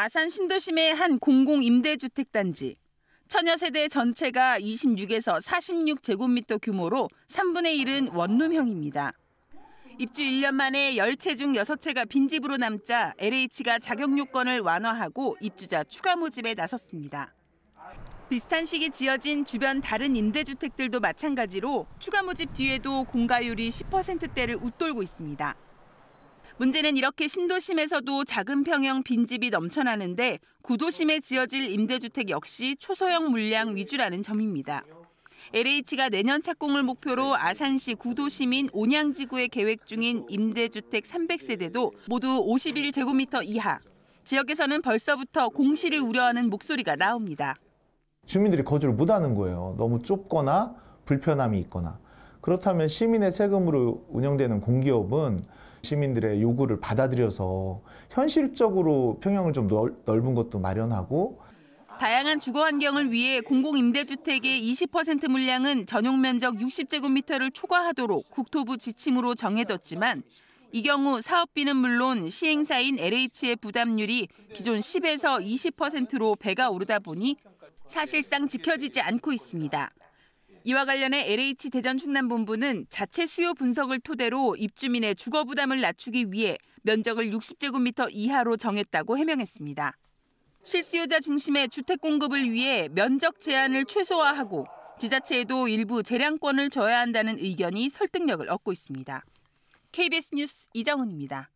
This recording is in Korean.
아산 신도심의 한 공공 임대주택 단지. 처여 세대 전체가 26에서 46 제곱미터 규모로 3분의 1은 원룸형입니다. 입주 1년 만에 10채 중 6채가 빈집으로 남자 LH가 자격 요건을 완화하고 입주자 추가 모집에 나섰습니다. 비슷한 시기 지어진 주변 다른 임대주택들도 마찬가지로 추가 모집 뒤에도 공가율이 10%대를 웃돌고 있습니다. 문제는 이렇게 신도심에서도 작은 평형 빈집이 넘쳐나는데 구도심에 지어질 임대주택 역시 초소형 물량 위주라는 점입니다. LH가 내년 착공을 목표로 아산시 구도시민 온양지구에 계획 중인 임대주택 300세대도 모두 51제곱미터 이하. 지역에서는 벌써부터 공시를 우려하는 목소리가 나옵니다. 주민들이 거주를 못하는 거예요. 너무 좁거나 불편함이 있거나. 그렇다면 시민의 세금으로 운영되는 공기업은 시민들의 요구를 받아들여서 현실적으로 평양을좀 넓, 넓은 것도 마련하고 다양한 주거 환경을 위해 공공임대주택의 20% 물량은 전용 면적 60제곱미터를 초과하도록 국토부 지침으로 정해뒀지만 이 경우 사업비는 물론 시행사인 LH의 부담률이 기존 10에서 20%로 배가 오르다 보니 사실상 지켜지지 않고 있습니다. 이와 관련해 LH 대전 충남본부는 자체 수요 분석을 토대로 입주민의 주거 부담을 낮추기 위해 면적을 60제곱미터 이하로 정했다고 해명했습니다. 실수요자 중심의 주택 공급을 위해 면적 제한을 최소화하고 지자체에도 일부 재량권을 줘야 한다는 의견이 설득력을 얻고 있습니다. KBS 뉴스 이정훈입니다.